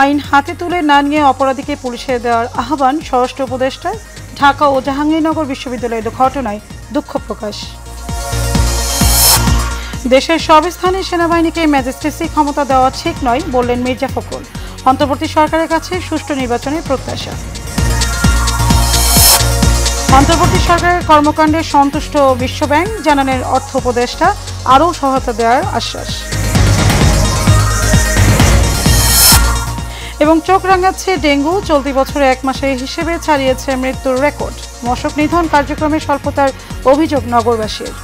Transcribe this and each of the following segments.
আইন হাতে তুলে না নিয়ে অপরাধীকে পুলিশে দেওয়ার আহ্বান স্বরাষ্ট্র উপদেষ্টায় ঢাকা ও জাহাঙ্গীরনগর বিশ্ববিদ্যালয়ের ঘটনায় দুঃখ প্রকাশ দেশের সব স্থানে সেনাবাহিনীকে ম্যাজিস্ট্রেসি ক্ষমতা দেওয়া ঠিক নয় বললেন মির্জা ফখরুল অন্তর্বর্তী সরকারের কাছে সুষ্ঠু নির্বাচনের প্রত্যাশা অন্তর্বর্তী সরকারের কর্মকাণ্ডে সন্তুষ্ট বিশ্বব্যাংক জানানের অর্থ উপদেষ্টা আরও সহায়তা দেওয়ার আশ্বাস এবং চোখ রাঙাচ্ছে ডেঙ্গু চলতি বছরে এক মাসে হিসেবে ছাড়িয়েছে মৃত্যুর রেকর্ড মশক নিধন কার্যক্রমে স্বল্পতার অভিযোগ নগরবাসীর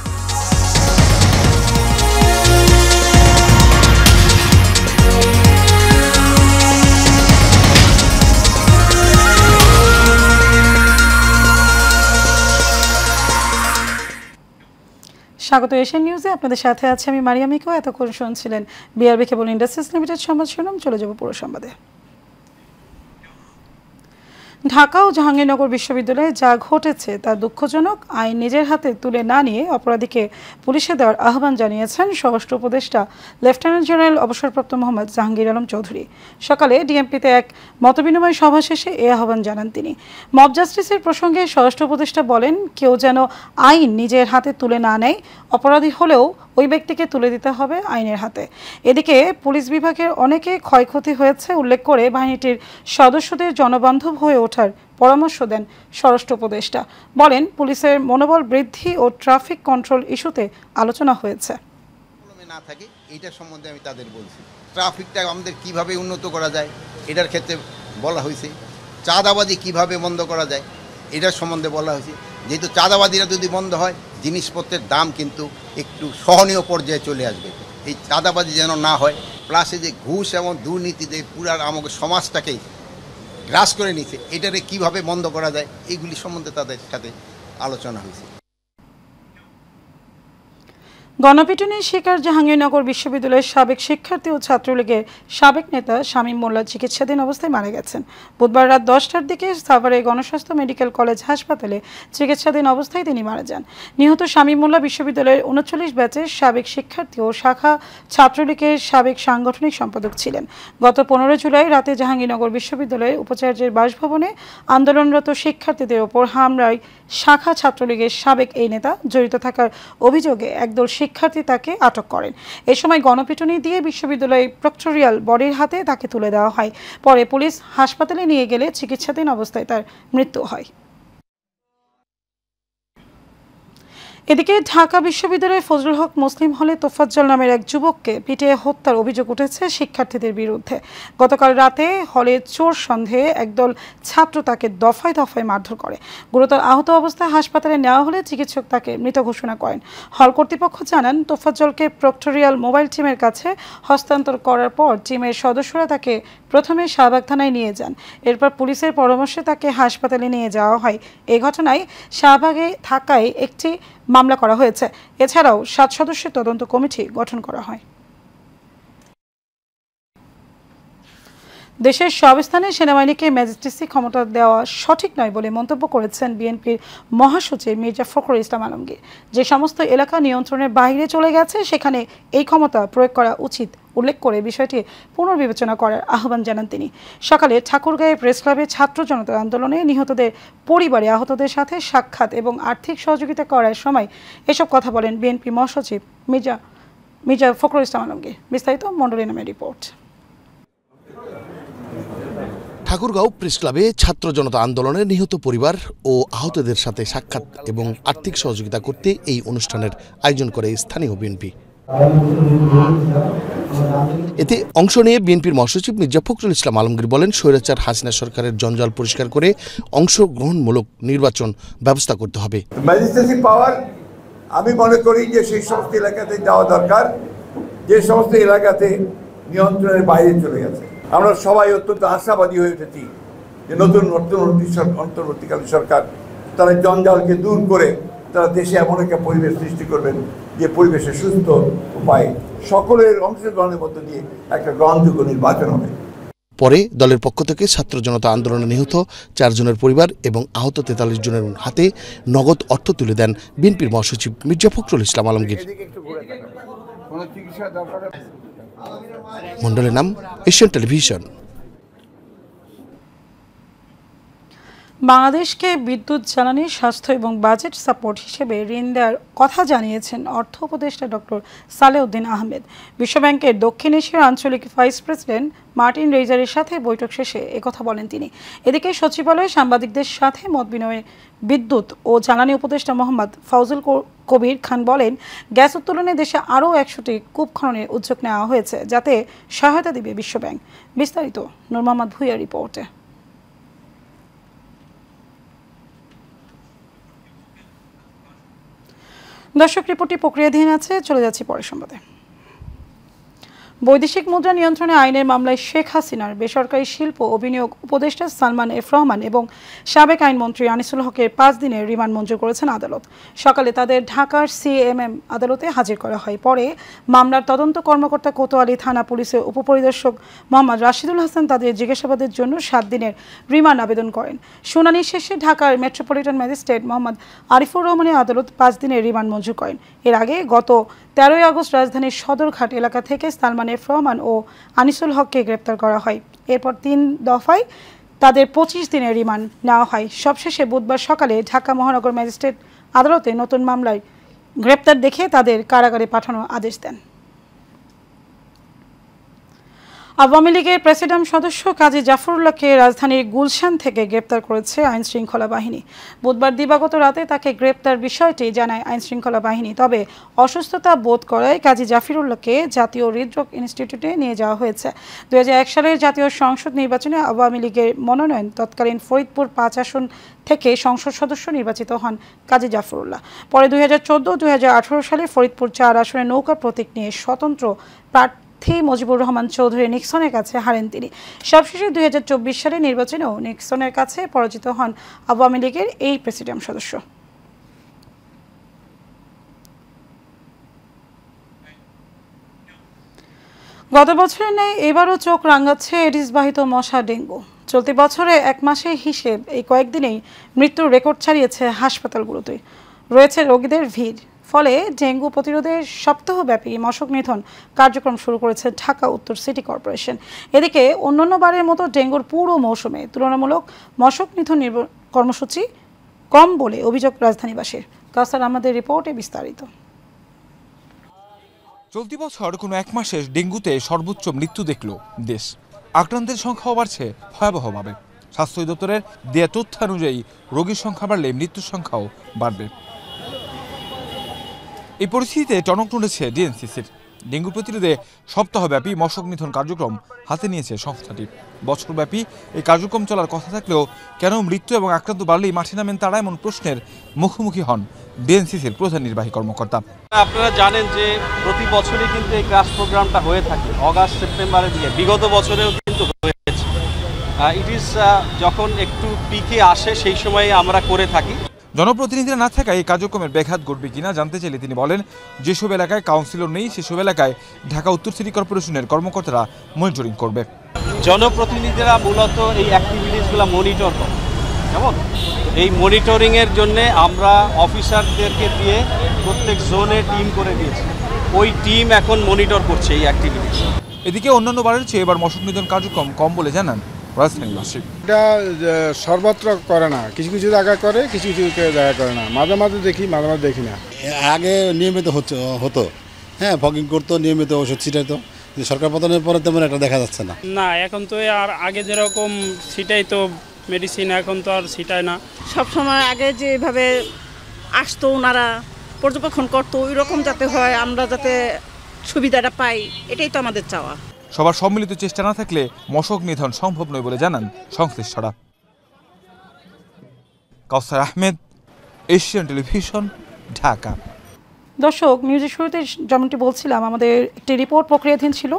স্বাগত এশিয়ান নিউজে আপনাদের সাথে আছে আমি মারিয়ামিকেও এতক্ষণ শুনছিলেন বিআরবি কেবল ইন্ডাস্ট্রিজ লিমিটেড সংবাদ শুনুন চলে যাব পুরো সংবাদে ঢাকা ও জাহাঙ্গীরনগর বিশ্ববিদ্যালয়ে যা ঘটেছে তা দুঃখজনক আইন নিজের হাতে তুলে না নিয়ে অপরাধীকে পুলিশে দেওয়ার আহ্বান জানিয়েছেন স্বরাষ্ট্র উপদেষ্টা লেফটেন্যান্ট জেনারেল অবসরপ্রাপ্ত মোহাম্মদ জাহাঙ্গীর আলম চৌধুরী সকালে ডিএমপিতে এক মতবিনিময় সভা শেষে এ আহ্বান জানান তিনি মব জাস্টিসের প্রসঙ্গে স্বরাষ্ট্র উপদেষ্টা বলেন কেউ যেন আইন নিজের হাতে তুলে না নেয় অপরাধী হলেও ওই ব্যক্তিকে তুলে দিতে হবে আইনের হাতে এদিকে পুলিশ বিভাগের অনেকে ক্ষয়ক্ষতি হয়েছে উল্লেখ করে বাহিনীটির সদস্যদের জনবান্ধব হয়ে ওঠার পরামর্শ দেন স্বরাষ্ট্র উপদেষ্টা বলেন পুলিশের মনোবল বৃদ্ধি ও ট্রাফিক কন্ট্রোল ইস্যুতে আলোচনা হয়েছে না থাকে এটা সম্বন্ধে আমি তাদের বলছি ট্রাফিকটা আমাদের কিভাবে উন্নত করা যায় এটার ক্ষেত্রে বলা হয়েছে চাঁদাবাজি কিভাবে বন্ধ করা যায় এটার সম্বন্ধে বলা হয়েছে যেহেতু চাঁদাবাজিরা যদি বন্ধ হয় জিনিসপত্রের দাম কিন্তু একটু সহনীয় পর্যায়ে চলে আসবে এই চাঁদাবাজি যেন না হয় প্লাস এই যে ঘুষ এবং যে পুরার আমাকে সমাজটাকেই গ্রাস করে নিছে এটারে কিভাবে বন্ধ করা যায় এইগুলি সম্বন্ধে তাদের সাথে আলোচনা হয়েছে গণপিটনের শিকার জাহাঙ্গীরনগর বিশ্ববিদ্যালয়ের সাবেক শিক্ষার্থী ও ছাত্রলীগের সাবেক নেতা শামীম মোল্লা চিকিৎসাধীন অবস্থায় মারা গেছেন বুধবার রাত দশটার দিকে সাভারে গণস্বাস্থ্য মেডিকেল কলেজ হাসপাতালে চিকিৎসাধীন অবস্থায় তিনি মারা যান নিহত শামীম মোল্লা বিশ্ববিদ্যালয়ের উনচল্লিশ ব্যাচের সাবেক শিক্ষার্থী ও শাখা ছাত্রলীগের সাবেক সাংগঠনিক সম্পাদক ছিলেন গত পনেরো জুলাই রাতে জাহাঙ্গীরনগর বিশ্ববিদ্যালয়ে উপাচার্যের বাসভবনে আন্দোলনরত শিক্ষার্থীদের ওপর হামলায় শাখা ছাত্রলীগের সাবেক এই নেতা জড়িত থাকার অভিযোগে একদল শিক্ষার্থী তাকে আটক করেন এ সময় গণপিটুনি দিয়ে বিশ্ববিদ্যালয় প্রক্টোরিয়াল বডির হাতে তাকে তুলে দেওয়া হয় পরে পুলিশ হাসপাতালে নিয়ে গেলে চিকিৎসাধীন অবস্থায় তার মৃত্যু হয় এদিকে ঢাকা বিশ্ববিদ্যালয়ের ফজলুল হক মুসলিম হলে তোফাজ্জল নামের এক যুবককে পিটিয়ে হত্যার অভিযোগ উঠেছে শিক্ষার্থীদের বিরুদ্ধে গতকাল রাতে হলে চোর সন্দেহে একদল ছাত্র তাকে দফায় দফায় মারধর করে গুরুতর আহত অবস্থায় হাসপাতালে নেওয়া হলে চিকিৎসক তাকে মৃত ঘোষণা করেন হল কর্তৃপক্ষ জানান তোফাজ্জলকে প্রক্টোরিয়াল মোবাইল টিমের কাছে হস্তান্তর করার পর টিমের সদস্যরা তাকে প্রথমে শাহবাগ থানায় নিয়ে যান এরপর পুলিশের পরামর্শে তাকে হাসপাতালে নিয়ে যাওয়া হয় এই ঘটনায় শাহবাগে থাকায় একটি মামলা করা হয়েছে এছাড়াও সাত সদস্যের তদন্ত কমিটি গঠন করা হয় দেশের সব স্থানে সেনাবাহিনীকে ম্যাজিস্ট্রেসি ক্ষমতা দেওয়া সঠিক নয় বলে মন্তব্য করেছেন বিএনপির মহাসচিব মির্জা ফখরুল ইসলাম আলমগীর যে সমস্ত এলাকা নিয়ন্ত্রণের বাইরে চলে গেছে সেখানে এই ক্ষমতা প্রয়োগ করা উচিত উল্লেখ করে বিষয়টি পুনর্বিবেচনা করার আহ্বান জানান তিনি সকালে ঠাকুরগাঁয়ে প্রেস ক্লাবে ছাত্র জনতা আন্দোলনে নিহতদের পরিবারে আহতদের সাথে সাক্ষাৎ এবং আর্থিক সহযোগিতা করার সময় এসব কথা বলেন বিএনপি মহাসচিব মির্জা মির্জা ফখরুল ইসলাম আলমগীর বিস্তারিত মন্ডলী নামের রিপোর্ট ঠাকুরগাঁও প্রেস ক্লাবে ছাত্র জনতা আন্দোলনের নিহত পরিবার ও আহতদের সাথে সাক্ষাৎ এবং আর্থিক সহযোগিতা করতে এই অনুষ্ঠানের আয়োজন করে স্থানীয় বিএনপি এতে অংশ নিয়ে বিএনপির মহাসচিব মির্জা ফখরুল ইসলাম আলমগীর বলেন স্বৈরাচার হাসিনা সরকারের জঞ্জাল পরিষ্কার করে অংশগ্রহণমূলক নির্বাচন ব্যবস্থা করতে হবে পাওয়ার আমি মনে করি যে সেই সমস্ত এলাকাতে যাওয়া দরকার যে সমস্ত এলাকাতে নিয়ন্ত্রণের বাইরে চলে গেছে আমরা সবাই অত্যন্ত আশাবাদী হয়ে উঠেছি যে নতুন অর্থনৈতিক অন্তর্বর্তীকালীন সরকার তারা জঞ্জালকে দূর করে তারা দেশে এমন একটা পরিবেশ সৃষ্টি করবেন যে পরিবেশে সুস্থ উপায়ে সকলের অংশগ্রহণের মধ্য দিয়ে একটা গ্রহণযোগ্য নির্বাচন হবে পরে দলের পক্ষ থেকে ছাত্র জনতা আন্দোলনে নিহত চারজনের পরিবার এবং আহত তেতাল্লিশ জনের হাতে নগদ অর্থ তুলে দেন বিএনপির মহাসচিব মির্জা ফখরুল ইসলাম আলমগীর মন্ডলের নাম এশিয়ান টেলিভিশন বাংলাদেশকে বিদ্যুৎ জ্বালানি স্বাস্থ্য এবং বাজেট সাপোর্ট হিসেবে ঋণ দেওয়ার কথা জানিয়েছেন অর্থ উপদেষ্টা ডক্টর সালেউদ্দিন আহমেদ বিশ্বব্যাংকের দক্ষিণ এশিয়ার আঞ্চলিক ভাইস প্রেসিডেন্ট মার্টিন রেজারের সাথে বৈঠক শেষে একথা বলেন তিনি এদিকে সচিবালয়ে সাংবাদিকদের সাথে মত বিনিময়ে বিদ্যুৎ ও জ্বালানি উপদেষ্টা মোহাম্মদ ফাউজুল কবির খান বলেন গ্যাস উত্তোলনে দেশে আরও একশোটি কূপ খননের উদ্যোগ নেওয়া হয়েছে যাতে সহায়তা দিবে বিশ্বব্যাংক বিস্তারিত নুর মোহাম্মদ ভুইয়া রিপোর্টে দর্শক রিপোর্টটি প্রক্রিয়াধীন আছে চলে যাচ্ছি পরের সম্বাদে বৈদেশিক মুদ্রা নিয়ন্ত্রণে আইনের মামলায় শেখ হাসিনার বেসরকারি শিল্প ও বিনিয়োগ উপদেষ্টা সালমান এফ রহমান এবং সাবেক আইনমন্ত্রী আনিসুল হকের পাঁচ দিনের রিমান্ড মঞ্জুর করেছেন আদালত সকালে তাদের ঢাকার সিএমএম আদালতে হাজির করা হয় পরে মামলার তদন্ত কর্মকর্তা কোতোয়ালি থানা পুলিশের উপপরিদর্শক মোহাম্মদ রাশিদুল হাসান তাদের জিজ্ঞাসাবাদের জন্য সাত দিনের রিমান্ড আবেদন করেন শুনানি শেষে ঢাকার মেট্রোপলিটন ম্যাজিস্ট্রেট মোহাম্মদ আরিফুর রহমানের আদালত পাঁচ দিনের রিমান্ড মঞ্জুর করেন এর আগে গত তেরোই আগস্ট রাজধানীর সদরঘাট এলাকা থেকে সালমানের আমির রহমান ও আনিসুল হককে গ্রেপ্তার করা হয় এরপর তিন দফায় তাদের পঁচিশ দিনের রিমান্ড নেওয়া হয় সবশেষে বুধবার সকালে ঢাকা মহানগর ম্যাজিস্ট্রেট আদালতে নতুন মামলায় গ্রেপ্তার দেখে তাদের কারাগারে পাঠানোর আদেশ দেন আওয়ামী লীগের প্রেসিডেন্ট সদস্য কাজী জাফরুল্লাহকে রাজধানীর গুলশান থেকে গ্রেপ্তার করেছে আইন শৃঙ্খলা বাহিনী বুধবার দিবাগত রাতে তাকে গ্রেপ্তার বিষয়টি জানায় আইন শৃঙ্খলা বাহিনী তবে অসুস্থতা বোধ করায় কাজী জাফিরুল্লাহকে জাতীয় হৃদরোগ ইনস্টিটিউটে নিয়ে যাওয়া হয়েছে দু সালের জাতীয় সংসদ নির্বাচনে আওয়ামী লীগের মনোনয়ন তৎকালীন ফরিদপুর পাঁচ আসন থেকে সংসদ সদস্য নির্বাচিত হন কাজী জাফরুল্লাহ পরে দুই হাজার চোদ্দ সালে ফরিদপুর চার আসনে নৌকা প্রতীক নিয়ে স্বতন্ত্র প্রার্থী প্রার্থী মজিবুর রহমান চৌধুরী নিক্সনের কাছে হারেন তিনি সবশেষে দুই হাজার চব্বিশ সালে নির্বাচনেও নিক্সনের কাছে পরাজিত হন আওয়ামী লীগের এই প্রেসিডিয়াম সদস্য গত বছরের ন্যায় এবারও চোখ রাঙাচ্ছে বাহিত মশা ডেঙ্গু চলতি বছরে এক মাসে হিসেব এই কয়েকদিনেই মৃত্যুর রেকর্ড ছাড়িয়েছে হাসপাতালগুলোতে রয়েছে রোগীদের ভিড় ফলে ডেঙ্গু প্রতিরোধে সপ্তাহব্যাপী মশক নিধন কার্যক্রম শুরু করেছে ঢাকা উত্তর সিটি কর্পোরেশন এদিকে অন্যান্য বারের মতো ডেঙ্গুর পুরো মৌসুমে তুলনামূলক মশক নিধন কর্মসূচি কম বলে অভিযোগ রাজধানীবাসীর কাসার আমাদের রিপোর্টে বিস্তারিত চলতি বছর কোনো এক মাসে ডেঙ্গুতে সর্বোচ্চ মৃত্যু দেখল দেশ আক্রান্তের সংখ্যাও বাড়ছে ভয়াবহভাবে স্বাস্থ্য দপ্তরের দেয়া তথ্যানুযায়ী রোগীর সংখ্যা বাড়লে মৃত্যুর সংখ্যাও বাড়বে এই পরিস্থিতিতে টনক টনেছে ডিএনসিসির ডেঙ্গু প্রতিরোধে সপ্তাহব্যাপী মশক নিধন কার্যক্রম হাতে নিয়েছে সংস্থাটি বছরব্যাপী এই কার্যক্রম চলার কথা থাকলেও কেন মৃত্যু এবং আক্রান্ত বাড়লেই মাঠে নামেন তারা এমন প্রশ্নের মুখোমুখি হন ডিএনসিসির প্রধান নির্বাহী কর্মকর্তা আপনারা জানেন যে প্রতি বছরই কিন্তু এই ক্লাস প্রোগ্রামটা হয়ে থাকে অগাস্ট সেপ্টেম্বরে দিয়ে বিগত বছরেও কিন্তু হয়েছে ইট ইজ যখন একটু পিকে আসে সেই সময়ে আমরা করে থাকি জনপ্রতিনিধিরা না থাকায় এই কার্যক্রমের ব্যাঘাত ঘটবে কিনা জানতে চাইলে তিনি বলেন যেসব এলাকায় কাউন্সিলর নেই সেসব এলাকায় ঢাকা উত্তর সিটি কর্পোরেশনের কর্মকর্তারা মনিটরিং করবে জনপ্রতিনিধিরা মূলত এই অ্যাক্টিভিটিসগুলো মনিটর করে কেমন এই মনিটরিংয়ের জন্যে আমরা অফিসারদেরকে দিয়ে প্রত্যেক জোনে টিম করে দিয়েছি ওই টিম এখন মনিটর করছে এই অ্যাক্টিভিটিস এদিকে অন্যান্য বারের চেয়ে এবার মশক নিধন কার্যক্রম কম বলে জানান ওয়েস্টবেঙ্গলবাসী এটা সর্বত্র করে না কিছু কিছু জায়গায় করে কিছু কিছু জায়গা করে না মাঝে মাঝে দেখি মাঝে মাঝে দেখি না আগে নিয়মিত হচ্ছে হতো হ্যাঁ ফগিং করতো নিয়মিত ওষুধ ছিটাইতো সরকার পতনের পরে তেমন একটা দেখা যাচ্ছে না না এখন তো আর আগে যেরকম ছিটাই তো মেডিসিন এখন তো আর ছিটায় না সব সময় আগে যেভাবে আসতো ওনারা পর্যবেক্ষণ করতো ওই রকম যাতে হয় আমরা যাতে সুবিধাটা পাই এটাই তো আমাদের চাওয়া সবার সম্মিলিত চেষ্টা না থাকলে মশক নিধন সম্ভব নয় বলে জানান সংশ্লিষ্টরা কাউসার আহমেদ এশিয়ান টেলিভিশন ঢাকা দর্শক নিউজের শুরুতে যেমনটি বলছিলাম আমাদের একটি রিপোর্ট প্রক্রিয়াধীন ছিল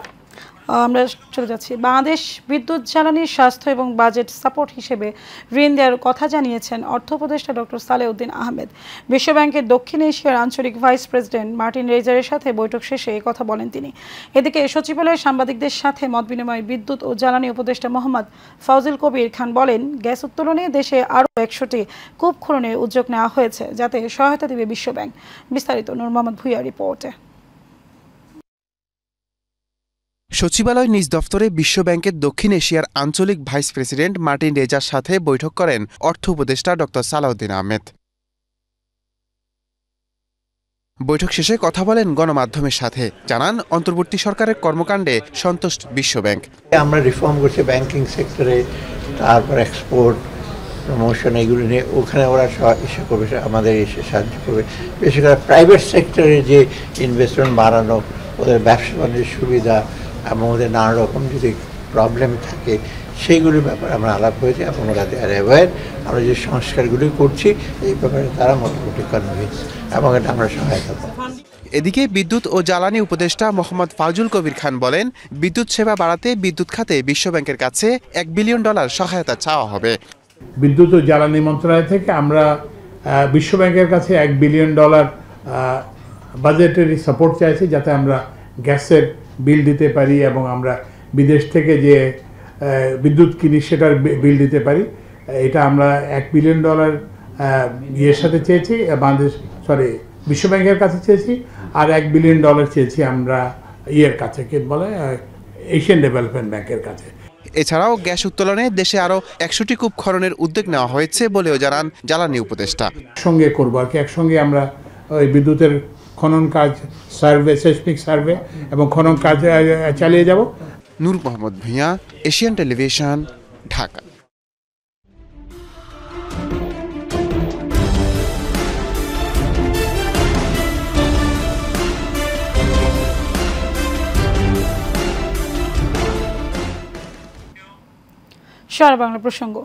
আমরা চলে যাচ্ছি বাংলাদেশ বিদ্যুৎ জ্বালানি স্বাস্থ্য এবং বাজেট সাপোর্ট হিসেবে ঋণ দেওয়ার কথা জানিয়েছেন অর্থ উপদেষ্টা ডক্টর সালেউদ্দিন আহমেদ বিশ্বব্যাংকের দক্ষিণ এশিয়ার আঞ্চলিক ভাইস প্রেসিডেন্ট মার্টিন রেজারের সাথে বৈঠক শেষে এই কথা বলেন তিনি এদিকে সচিবালয়ের সাংবাদিকদের সাথে মত বিনিময়ে বিদ্যুৎ ও জ্বালানি উপদেষ্টা মোহাম্মদ ফাউজুল কবির খান বলেন গ্যাস উত্তোলনে দেশে আরও একশোটি কূপ খননের উদ্যোগ নেওয়া হয়েছে যাতে সহায়তা দেবে বিশ্বব্যাংক বিস্তারিত নূর মোহাম্মদ ভুইয়া রিপোর্টে সচিবালয় নিজ দফতরে বিশ্বব্যাংকের দক্ষিণ এশিয়ার আঞ্চলিক ভাইস প্রেসিডেন্ট মার্টিন রেজার সাথে বৈঠক করেন অর্থ উপদেষ্টা ড সালাউদ্দিন আহমেদ বৈঠক শেষে কথা বলেন গণমাধ্যমের সাথে জানান অন্তর্বর্তী সরকারের কর্মকাণ্ডে সন্তুষ্ট বিশ্বব্যাংক আমরা রিফর্ম করছি ব্যাংকিং সেক্টরে তারপর এক্সপোর্ট প্রমোশন এগুলো নিয়ে ওখানে ওরা ইসে করবে আমাদের এসে সাহায্য করবে বিশেষ করে প্রাইভেট সেক্টরে যে ইনভেস্টমেন্ট বাড়ানো ওদের ব্যবসা বাণিজ্যের সুবিধা এবং ওদের নানা রকম যদি প্রবলেম থাকে সেইগুলির ব্যাপারে আমরা আলাপ হয়েছি এবং ওরা দেয়ার অ্যাওয়ার আমরা যে সংস্কারগুলি করছি এই ব্যাপারে তারা মোটামুটি কনভিন্স এবং এটা আমরা সহায়তা পাবো এদিকে বিদ্যুৎ ও জ্বালানি উপদেষ্টা মোহাম্মদ ফাজুল কবির খান বলেন বিদ্যুৎ সেবা বাড়াতে বিদ্যুৎ খাতে বিশ্বব্যাংকের কাছে এক বিলিয়ন ডলার সহায়তা চাওয়া হবে বিদ্যুৎ ও জ্বালানি মন্ত্রণালয় থেকে আমরা বিশ্বব্যাংকের কাছে এক বিলিয়ন ডলার বাজেটের সাপোর্ট চাইছি যাতে আমরা গ্যাসের বিল দিতে পারি এবং আমরা বিদেশ থেকে যে বিদ্যুৎ কিনি সেটার বিল দিতে পারি এটা আমরা এক বিলিয়ন ডলার ইয়ের সাথে চেয়েছি বাংলাদেশ সরি বিশ্বব্যাংকের কাছে চেয়েছি আর এক বিলিয়ন ডলার চেয়েছি আমরা ইয়ের কাছে কে বলে এশিয়ান ডেভেলপমেন্ট ব্যাংকের কাছে এছাড়াও গ্যাস উত্তোলনে দেশে আরও একশোটি কূপ খননের উদ্যোগ নেওয়া হয়েছে বলেও জানান জ্বালানি উপদেষ্টা সঙ্গে করবো আর কি একসঙ্গে আমরা ওই বিদ্যুতের খনন কাজ সার্ভে সেসমিক সার্ভে এবং খনন কাজ চালিয়ে যাব নূর মোহাম্মদ ভূঁইয়া এশিয়ান টেলিভিশন ঢাকা সারা বাংলা প্রসঙ্গ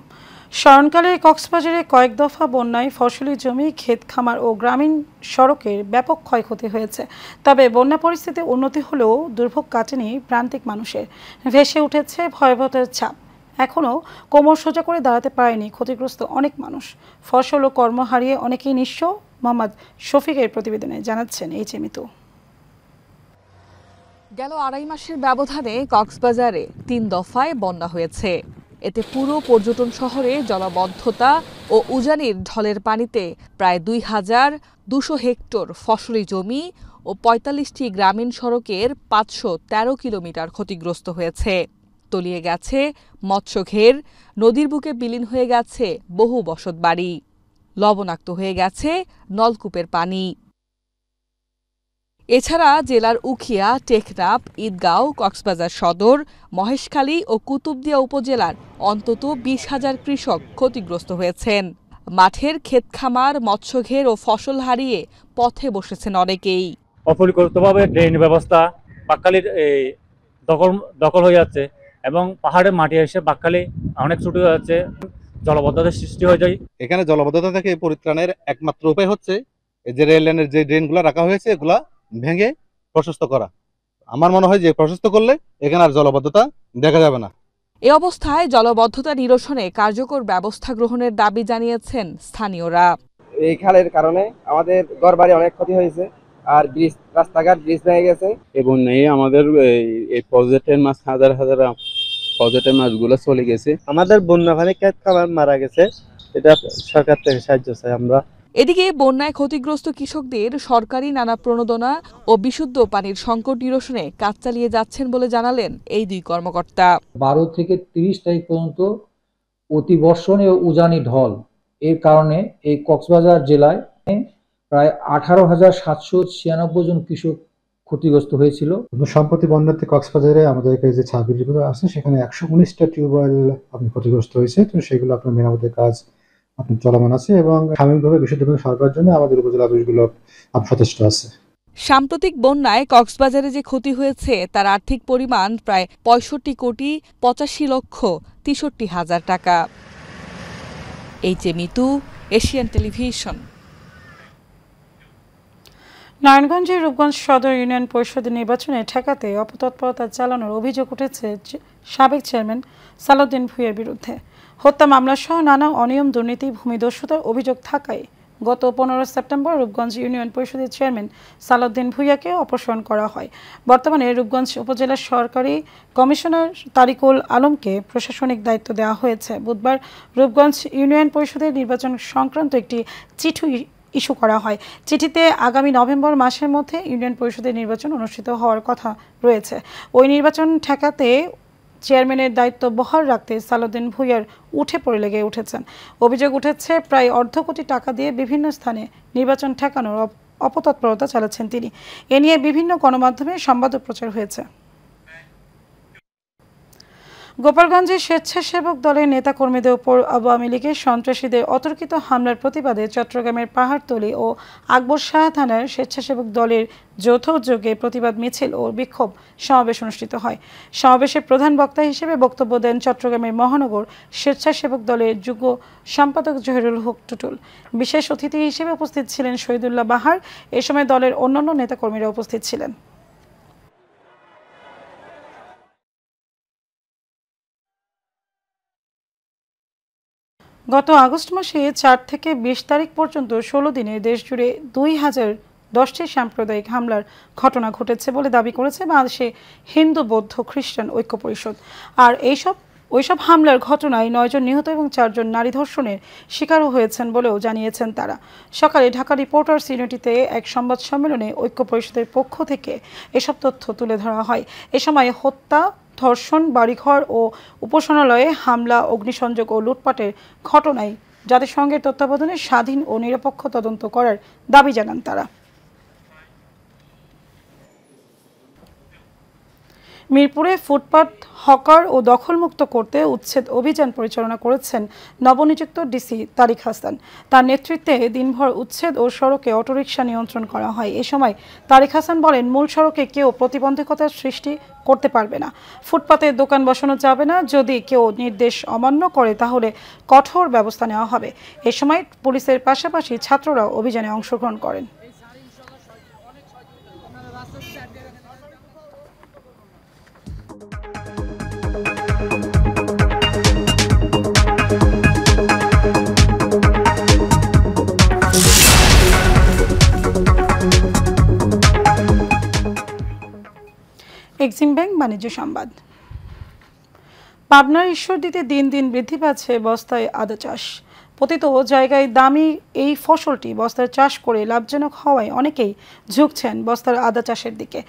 স্মরণকালে কক্সবাজারে কয়েক দফা বন্যায় ফসলি জমি ক্ষেত খামার ও গ্রামীণ সড়কের ব্যাপক ক্ষয়ক্ষতি হয়েছে তবে বন্যা পরিস্থিতি উন্নতি হলেও দুর্ভোগ কাটেনি প্রান্তিক মানুষের ভেসে উঠেছে ভয়াবহতার ছাপ এখনও কোমর সোজা করে দাঁড়াতে পারেনি ক্ষতিগ্রস্ত অনেক মানুষ ফসল ও কর্ম হারিয়ে অনেকেই নিঃস্ব মোহাম্মদ শফিকের প্রতিবেদনে জানাচ্ছেন এই এমিতু গেল আড়াই মাসের ব্যবধানে কক্সবাজারে তিন দফায় বন্যা হয়েছে এতে পুরো পর্যটন শহরে জলাবদ্ধতা ও উজানির ঢলের পানিতে প্রায় দুই হাজার দুশো হেক্টর ফসলি জমি ও পঁয়তাল্লিশটি গ্রামীণ সড়কের পাঁচশো তেরো কিলোমিটার ক্ষতিগ্রস্ত হয়েছে তলিয়ে গেছে মৎস্যঘের নদীর বুকে বিলীন হয়ে গেছে বহু বসত বাড়ি লবণাক্ত হয়ে গেছে নলকূপের পানি এছাড়া জেলার উখিয়া টেকনাপ ঈদগাঁও কক্সবাজার সদর মহেশখালী ও কুতুবদিয়া উপজেলার অন্তত বিশ হাজার কৃষক ক্ষতিগ্রস্ত হয়েছেন মাঠের ক্ষেতখামার মৎস্যঘের ও ফসল হারিয়ে পথে বসেছেন অনেকেই অপরিকল্পিতভাবে ড্রেন ব্যবস্থা বাক্কালির দখল দখল হয়ে যাচ্ছে এবং পাহাড়ে মাটি এসে বাক্কালি অনেক ছুটে যাচ্ছে জলবদ্ধতার সৃষ্টি হয়ে যায় এখানে জলবদ্ধতা থেকে পরিত্রাণের একমাত্র উপায় হচ্ছে যে রেল লাইনের যে ড্রেনগুলো রাখা হয়েছে এগুলা ভেঙে প্রশস্ত করা আমার মনে হয় যে প্রশস্ত করলে এখানে আর জলবদ্ধতা দেখা যাবে না এ অবস্থায় জলবদ্ধতা নিরসনে কার্যকর ব্যবস্থা গ্রহণের দাবি জানিয়েছেন স্থানীয়রা এই খালের কারণে আমাদের ঘরবাড়ি অনেক ক্ষতি হয়েছে আর ব্রিজ রাস্তাঘাট ব্রিজ ভেঙে গেছে এবং এই আমাদের এই প্রজেক্টের মাছ হাজার হাজার প্রজেক্টের মাছগুলো চলে গেছে আমাদের বন্যা পানি খাবার মারা গেছে এটা সরকার থেকে সাহায্য চাই আমরা এদিকে বন্যায় ক্ষতিগ্রস্ত কৃষকদের সরকারি নানা প্রণোদনা ও বিশুদ্ধ পানির সংকট নিরসনে কাজ চালিয়ে যাচ্ছেন বলে জানালেন এই দুই কর্মকর্তা বারো থেকে তিরিশ তারিখ পর্যন্ত অতিবর্ষণ ও উজানি ঢল এর কারণে এই কক্সবাজার জেলায় প্রায় আঠারো হাজার সাতশো ছিয়ানব্বই জন কৃষক ক্ষতিগ্রস্ত হয়েছিল সম্প্রতি বন্যাতে কক্সবাজারে আমাদের যে ছাব্বিশগুলো আছে সেখানে একশো উনিশটা টিউবওয়েল আপনি ক্ষতিগ্রস্ত হয়েছে তো সেগুলো আপনার মেরামতের কাজ আপনার চলমান আছে এবং সাময়িকভাবে বিশুদ্ধভাবে সরকারের জন্য আমাদের উপজেলা অফিসগুলো সচেষ্ট আছে সাম্প্রতিক বন্যায় কক্সবাজারে যে ক্ষতি হয়েছে তার আর্থিক পরিমাণ প্রায় পঁয়ষট্টি কোটি পঁচাশি লক্ষ তেষট্টি হাজার টাকা H A Mitu Asian Television নারায়ণগঞ্জের রূপগঞ্জ সদর ইউনিয়ন পরিষদের নির্বাচনে ঠেকাতে অপতৎপরতা চালানোর অভিযোগ উঠেছে সাবেক চেয়ারম্যান সালাউদ্দিন ভুঁইয়ের বিরুদ্ধে হত্যা মামলাসহ নানা অনিয়ম দুর্নীতি ভূমিদস্যুতার অভিযোগ থাকায় গত পনেরো সেপ্টেম্বর রূপগঞ্জ ইউনিয়ন পরিষদের চেয়ারম্যান সালাউদ্দিন ভুইয়াকে অপসারণ করা হয় বর্তমানে রূপগঞ্জ উপজেলা সরকারি কমিশনার তারিকুল আলমকে প্রশাসনিক দায়িত্ব দেওয়া হয়েছে বুধবার রূপগঞ্জ ইউনিয়ন পরিষদের নির্বাচন সংক্রান্ত একটি চিঠি ইস্যু করা হয় চিঠিতে আগামী নভেম্বর মাসের মধ্যে ইউনিয়ন পরিষদের নির্বাচন অনুষ্ঠিত হওয়ার কথা রয়েছে ওই নির্বাচন ঠেকাতে চেয়ারম্যানের দায়িত্ব বহাল রাখতে সালাউদ্দিন ভুইয়ার উঠে পড়ে লেগে উঠেছেন অভিযোগ উঠেছে প্রায় অর্ধ কোটি টাকা দিয়ে বিভিন্ন স্থানে নির্বাচন ঠেকানোর অপতৎপরতা চালাচ্ছেন তিনি এ নিয়ে বিভিন্ন গণমাধ্যমে সংবাদ প্রচার হয়েছে গোপালগঞ্জে স্বেচ্ছাসেবক দলের নেতাকর্মীদের উপর আওয়ামী লীগের সন্ত্রাসীদের অতর্কিত হামলার প্রতিবাদে চট্টগ্রামের পাহাড়তলী ও আকবর শাহ থানার স্বেচ্ছাসেবক দলের যৌথ উদ্যোগে প্রতিবাদ মিছিল ও বিক্ষোভ সমাবেশ অনুষ্ঠিত হয় সমাবেশে প্রধান বক্তা হিসেবে বক্তব্য দেন চট্টগ্রামের মহানগর স্বেচ্ছাসেবক দলের যুগ্ম সম্পাদক জহিরুল হক টুটুল বিশেষ অতিথি হিসেবে উপস্থিত ছিলেন শহীদুল্লাহ বাহার এ সময় দলের অন্যান্য নেতাকর্মীরা উপস্থিত ছিলেন গত আগস্ট মাসে চার থেকে বিশ তারিখ পর্যন্ত ষোলো দিনে দেশজুড়ে দুই হাজার দশটি সাম্প্রদায়িক হামলার ঘটনা ঘটেছে বলে দাবি করেছে বাংলাদেশে হিন্দু বৌদ্ধ খ্রিস্টান ঐক্য পরিষদ আর এইসব ওইসব হামলার ঘটনায় নয়জন নিহত এবং চারজন নারী ধর্ষণের শিকারও হয়েছেন বলেও জানিয়েছেন তারা সকালে ঢাকা রিপোর্টার্স ইউনিটিতে এক সংবাদ সম্মেলনে ঐক্য পরিষদের পক্ষ থেকে এসব তথ্য তুলে ধরা হয় এ সময় হত্যা ধর্ষণ বাড়িঘর ও উপাসনালয়ে হামলা অগ্নিসংযোগ ও লুটপাটের ঘটনায় জাতিসংঘের তত্ত্বাবধানে স্বাধীন ও নিরপেক্ষ তদন্ত করার দাবি জানান তারা মিরপুরে ফুটপাত হকার ও দখলমুক্ত করতে উচ্ছেদ অভিযান পরিচালনা করেছেন নবনিযুক্ত ডিসি তারিক হাসান তার নেতৃত্বে দিনভর উচ্ছেদ ও সড়কে অটোরিকশা নিয়ন্ত্রণ করা হয় এ সময় তারিক হাসান বলেন মূল সড়কে কেউ প্রতিবন্ধকতার সৃষ্টি করতে পারবে না ফুটপাতে দোকান বসানো যাবে না যদি কেউ নির্দেশ অমান্য করে তাহলে কঠোর ব্যবস্থা নেওয়া হবে এ সময় পুলিশের পাশাপাশি ছাত্ররাও অভিযানে অংশগ্রহণ করেন পশ্চিম ব্যাংক বাণিজ্য সংবাদ পাবনার ঈশ্বরদীতে দিন দিন বৃদ্ধি পাচ্ছে বস্তায় আদা চাষ পতিত জায়গায় দামি এই ফসলটি বস্তার চাষ করে লাভজনক হওয়ায় অনেকেই ঝুঁকছেন বস্তার আদা চাষের দিকে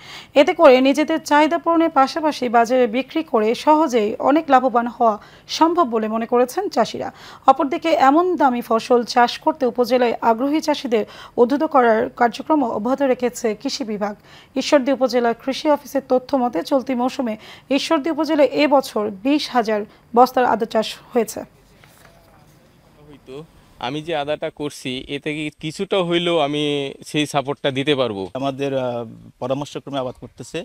এতে করে নিজেদের চাহিদা পূরণের পাশাপাশি বাজারে বিক্রি করে সহজেই অনেক লাভবান হওয়া সম্ভব বলে মনে করেছেন চাষিরা অপরদিকে এমন দামি ফসল চাষ করতে উপজেলায় আগ্রহী চাষিদের উদ্ধত করার কার্যক্রম অব্যাহত রেখেছে কৃষি বিভাগ ঈশ্বরদী উপজেলার কৃষি অফিসের তথ্য মতে চলতি মৌসুমে ঈশ্বরদী উপজেলায় এবছর বিশ হাজার বস্তার আদা চাষ হয়েছে আমি যে আদাটা করছি এ থেকে কিছুটা হইলেও আমি সেই সাপোর্টটা দিতে পারবো আমাদের পরামর্শক্রমে আবাদ করতেছে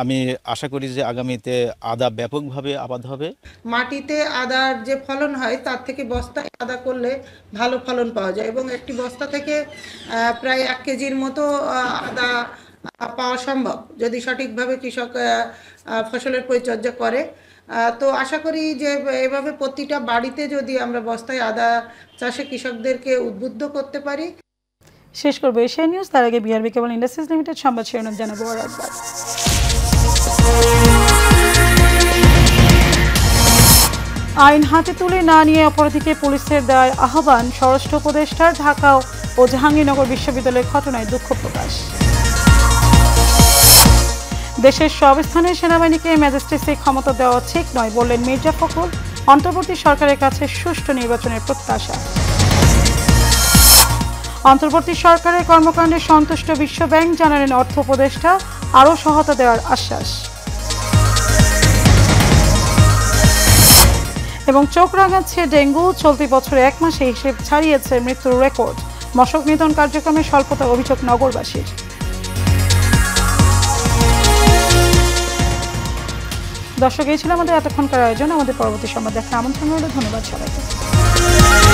আমি আশা করি যে আগামীতে আদা ব্যাপকভাবে আবাদ হবে মাটিতে আদার যে ফলন হয় তার থেকে বস্তা আদা করলে ভালো ফলন পাওয়া যায় এবং একটি বস্তা থেকে প্রায় এক কেজির মতো আদা পাওয়া সম্ভব যদি সঠিকভাবে কৃষক ফসলের পরিচর্যা করে তো আশা করি যে এভাবে প্রতিটা বাড়িতে যদি আমরা বস্তায় আদা চাষে কৃষকদেরকে উদ্বুদ্ধ করতে পারি শেষ করবো এশিয়া নিউজ তার আগে বিহার বিকেবল ইন্ডাস্ট্রিজ লিমিটেড সংবাদ শিরোনাম জানাবো আর একবার আইন হাতে তুলে না নিয়ে অপরাধীকে পুলিশের দায় আহ্বান স্বরাষ্ট্র উপদেষ্টার ঢাকা ও জাহাঙ্গীরনগর বিশ্ববিদ্যালয়ের ঘটনায় দুঃখ প্রকাশ দেশের সব স্থানে সেনাবাহিনীকে ম্যাজিস্ট্রেসি ক্ষমতা দেওয়া ঠিক নয় বললেন মির্জা ফখরুল অন্তর্বর্তী সরকারের কাছে সুষ্ঠু নির্বাচনের প্রত্যাশা অন্তর্বর্তী সরকারের কর্মকাণ্ডে সন্তুষ্ট বিশ্বব্যাংক জানালেন অর্থ উপদেষ্টা আরও সহায়তা দেওয়ার আশ্বাস এবং চোখ রাঙাচ্ছে ডেঙ্গু চলতি বছরে এক মাসে হিসেব ছাড়িয়েছে মৃত্যুর রেকর্ড মশক নিধন কার্যক্রমে স্বল্পতা অভিযোগ নগরবাসীর দর্শক এই ছিল আমাদের এতক্ষণকার আয়োজন আমাদের পরবর্তী সময় দেখা আমন্ত্রণ রইল ধন্যবাদ সবাইকে